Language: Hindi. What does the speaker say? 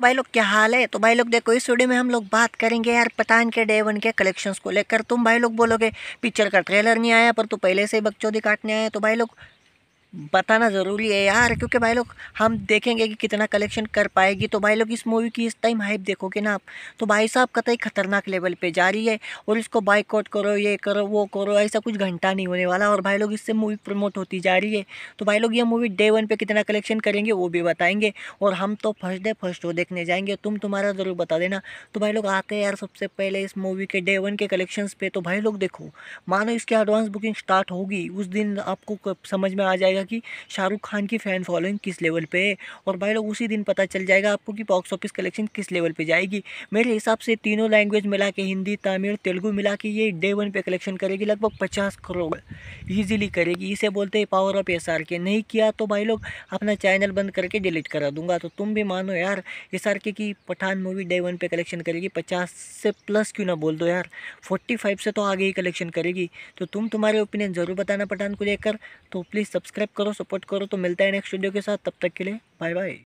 तो भाई लोग क्या हाल है तो भाई लोग देखो इस वीडियो में हम लोग बात करेंगे यार पठान के डे वन के कलेक्शंस को लेकर तुम भाई लोग बोलोगे पिक्चर का ट्रेलर नहीं आया पर तू पहले से बकचौदी काटने आया तो भाई लोग बताना ज़रूरी है यार क्योंकि भाई लोग हम देखेंगे कि कितना कलेक्शन कर पाएगी तो भाई लोग इस मूवी की इस टाइम हाइप देखोगे ना आप तो भाई साहब कतई तो ख़तरनाक लेवल पे जा रही है और इसको बाइकआउट करो ये करो वो करो ऐसा कुछ घंटा नहीं होने वाला और भाई लोग इससे मूवी प्रमोट होती जा रही है तो भाई लोग ये मूवी डे वन पर कितना कलेक्शन करेंगे वो भी बताएंगे और हम तो फर्स्ट डे फर्स्ट वो देखने जाएंगे तुम तुम्हारा ज़रूर बता देना तो भाई लोग आते हैं यार सबसे पहले इस मूवी के डे वन के कलेक्शन पर तो भाई लोग देखो मानो इसकी एडवांस बुकिंग स्टार्ट होगी उस दिन आपको समझ में आ जाएगा जाएगा कि शाहरुख खान की फ़ैन फॉलोइंग किस लेवल पे है और भाई लोग उसी दिन पता चल जाएगा आपको कि बॉक्स ऑफिस कलेक्शन किस लेवल पे जाएगी मेरे हिसाब से तीनों लैंग्वेज मिला के हिंदी तमिल तेलुगू मिला के ये डे वन पे कलेक्शन करेगी लगभग पचास करोड़ ईजिली करेगी इसे बोलते हैं पावर ऑफ एस के नहीं किया तो भाई लोग अपना चैनल बंद करके डिलीट करा दूंगा तो तुम भी मानो यार एस के की पठान मूवी डे वन पे कलेक्शन करेगी पचास से प्लस क्यों ना बोल दो यार फोर्टी फाइव से तो आगे ही कलेक्शन करेगी तो तुम तुम्हारे ओपिनियन ज़रूर बताना पठान को लेकर तो प्लीज़ सब्सक्राइब करो सपोर्ट करो तो मिलता है नेक्स्ट वीडियो के साथ तब तक के लिए बाय बाय